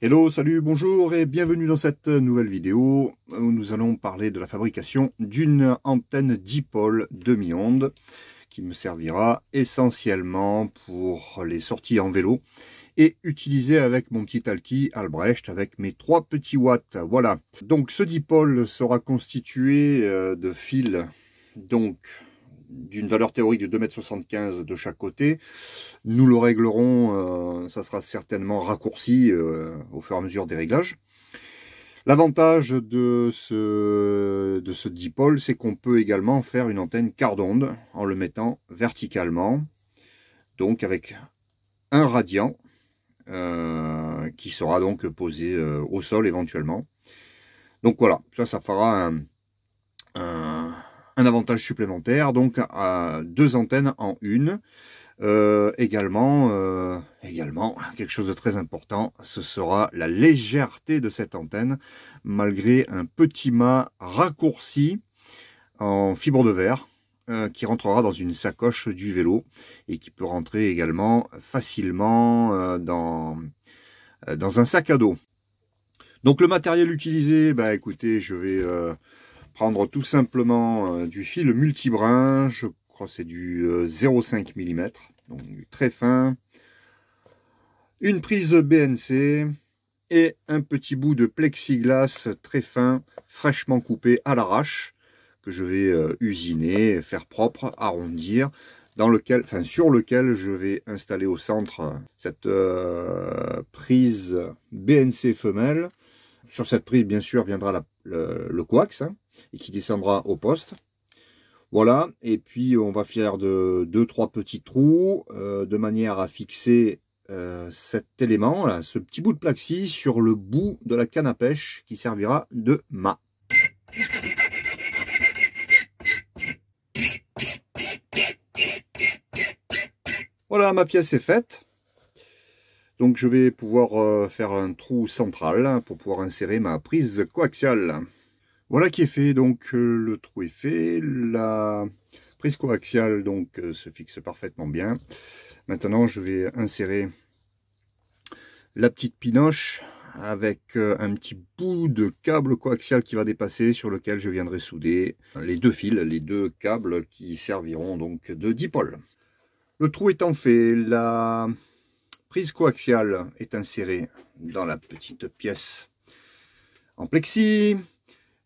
Hello, salut, bonjour et bienvenue dans cette nouvelle vidéo où nous allons parler de la fabrication d'une antenne dipôle demi-onde qui me servira essentiellement pour les sorties en vélo et utilisée avec mon petit Alki Albrecht avec mes trois petits watts. Voilà. Donc ce dipôle sera constitué euh, de fils donc d'une valeur théorique de 2,75 m de chaque côté. Nous le réglerons, euh, ça sera certainement raccourci euh, au fur et à mesure des réglages. L'avantage de ce, dipôle, c'est qu'on peut également faire une antenne quart d'onde en le mettant verticalement, donc avec un radiant euh, qui sera donc posé au sol éventuellement. Donc voilà, ça, ça fera un un avantage supplémentaire, donc à deux antennes en une. Euh, également, euh, également, quelque chose de très important, ce sera la légèreté de cette antenne, malgré un petit mât raccourci en fibre de verre euh, qui rentrera dans une sacoche du vélo et qui peut rentrer également facilement dans, dans un sac à dos. Donc le matériel utilisé, bah écoutez, je vais prendre tout simplement euh, du fil multibrin, je crois que c'est du 0,5 euh, mm, donc très fin, une prise BNC et un petit bout de plexiglas très fin, fraîchement coupé à l'arrache, que je vais euh, usiner, faire propre, arrondir, sur lequel je vais installer au centre cette prise BNC femelle. Sur cette prise, bien sûr, viendra le, coax, hein et qui descendra au poste. Voilà, et puis on va faire de trois petits trous euh, de manière à fixer euh, cet élément, ce petit bout de plaxi sur le bout de la canne à pêche qui servira de mât. Voilà, ma pièce est faite. Donc je vais pouvoir euh, faire un trou central hein, pour pouvoir insérer ma prise coaxiale. Voilà qui est fait, donc euh, le trou est fait, la prise coaxiale donc, euh, se fixe parfaitement bien. Maintenant je vais insérer la petite pinoche avec euh, un petit bout de câble coaxial qui va dépasser sur lequel je viendrai souder les deux fils, les deux câbles qui serviront donc de dipôle. Le trou étant fait, la prise coaxiale est insérée dans la petite pièce en plexi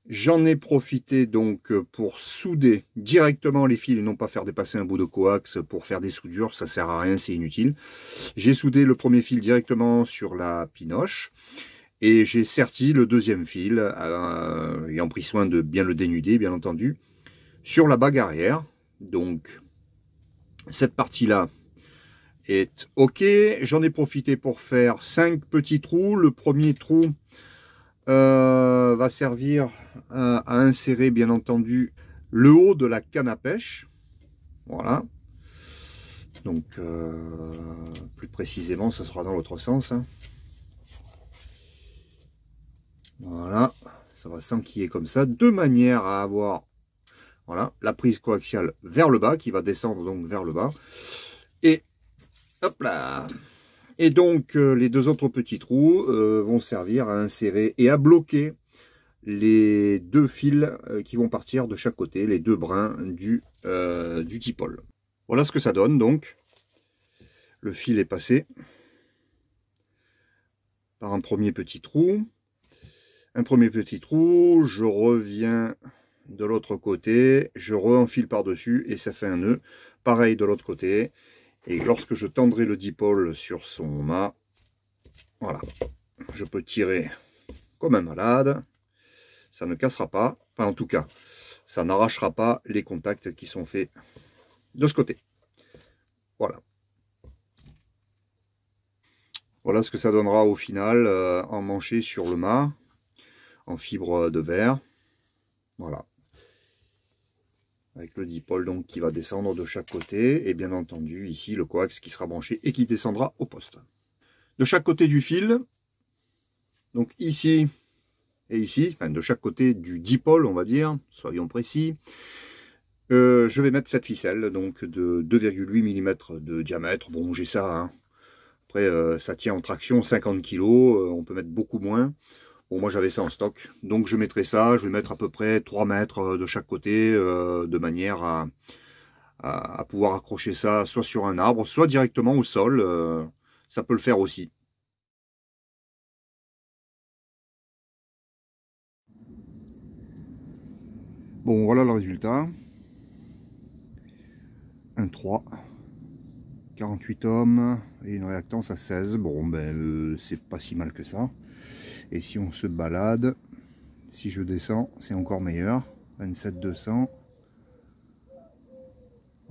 J'en ai profité donc euh, pour souder directement les fils et non pas faire dépasser un bout de coax pour faire des soudures, ça sert à rien, c'est inutile. J'ai soudé le premier fil directement sur la pinoche et j'ai serti le deuxième fil, euh, ayant pris soin de bien le dénuder bien entendu, sur la bague arrière. Donc cette partie-là est ok. J'en ai profité pour faire cinq petits trous. Le premier trou euh, va servir euh, à, insérer bien entendu le haut de la canne à pêche. Voilà. Donc euh, plus précisément, ça sera dans l'autre sens. Hein. Voilà, ça va s'enquiller comme ça, de manière à avoir voilà, la prise coaxiale vers le bas, qui va descendre donc vers le bas. Et hop là et donc, euh, les deux autres petits trous euh, vont servir à insérer et à bloquer les deux fils euh, qui vont partir de chaque côté, les deux brins du, du dipôle. Voilà ce que ça donne donc. Le fil est passé par un premier petit trou. Un premier petit trou, je reviens de l'autre côté, je re par-dessus et ça fait un nœud. Pareil de l'autre côté. Et lorsque je tendrai le dipôle sur son mât, voilà, je peux tirer comme un malade. Ça ne cassera pas, enfin en tout cas, ça n'arrachera pas les contacts qui sont faits de ce côté. Voilà. Voilà ce que ça donnera au final euh, en manché sur le mât, en fibre de verre. Voilà avec le dipôle donc qui va descendre de chaque côté, et bien entendu ici le coax qui sera branché et qui descendra au poste. De chaque côté du fil, donc ici et ici, enfin de chaque côté du dipôle on va dire, soyons précis, euh, je vais mettre cette ficelle donc de 2,8 mm de diamètre, bon j'ai ça, hein. après euh, ça tient en traction 50 kg, euh, on peut mettre beaucoup moins, moi j'avais ça en stock, donc je mettrai ça, je vais mettre à peu près 3 mètres euh, de chaque côté, euh, de manière à, pouvoir accrocher ça soit sur un arbre, soit directement au sol, euh, ça peut le faire aussi. Bon, voilà le résultat. Un 3, 48 hommes et une réactance à 16. Bon, ben, c'est pas si mal que ça. Et si on se balade, si je descends, c'est encore meilleur. 27,200,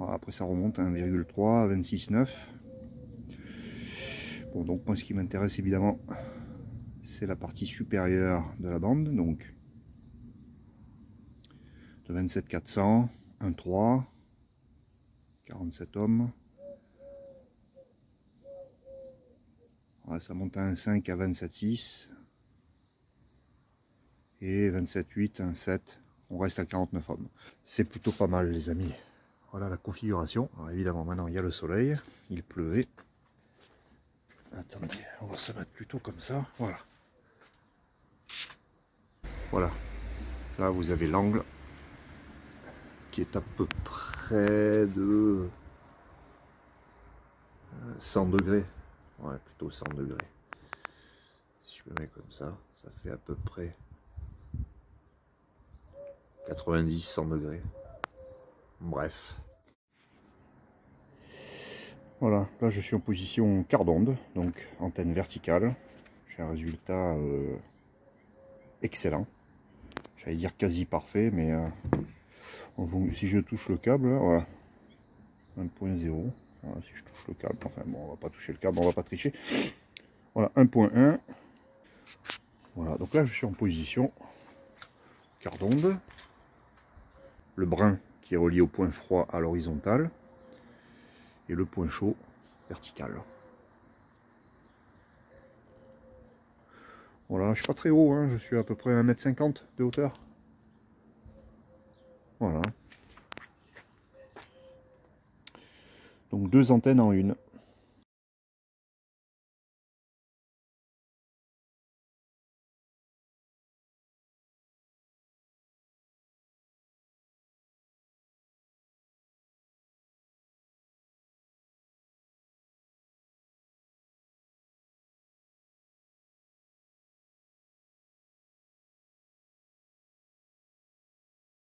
Après ça remonte à 1,3, 26,9. Bon, donc moi ce qui m'intéresse évidemment, c'est la partie supérieure de la bande, donc de 27 1,3, 47 hommes. ça monte à 1,5 à 27,6 et 27 8 on reste à 49 hommes c'est plutôt pas mal les amis voilà la configuration évidemment maintenant il y a le soleil il pleuvait attendez on va se mettre plutôt comme ça voilà voilà là vous avez l'angle qui est à peu près de 100 degrés ouais plutôt 100 degrés si je me mets comme ça ça fait à peu près 90, 100 degrés. Bref. Voilà, là je suis en position quart d'onde, donc antenne verticale. J'ai un résultat euh, excellent. J'allais dire quasi parfait, mais euh, si je touche le câble, hein, voilà, 1.0. si je touche le câble, enfin bon, on va pas toucher le câble, on va pas tricher. Voilà, 1.1. Voilà, donc là je suis en position quart d'onde le brun qui est relié au point froid à l'horizontale et le point chaud vertical. Voilà, je suis pas très haut, hein, je suis à peu près 1m50 de hauteur. Voilà. Donc deux antennes en une.